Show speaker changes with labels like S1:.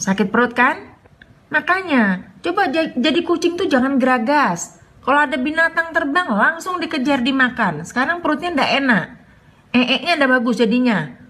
S1: sakit perut kan? Makanya, coba jadi kucing tuh jangan geragas. Kalau ada binatang terbang langsung dikejar dimakan. Sekarang perutnya ndak enak.
S2: ee nya ndak bagus jadinya.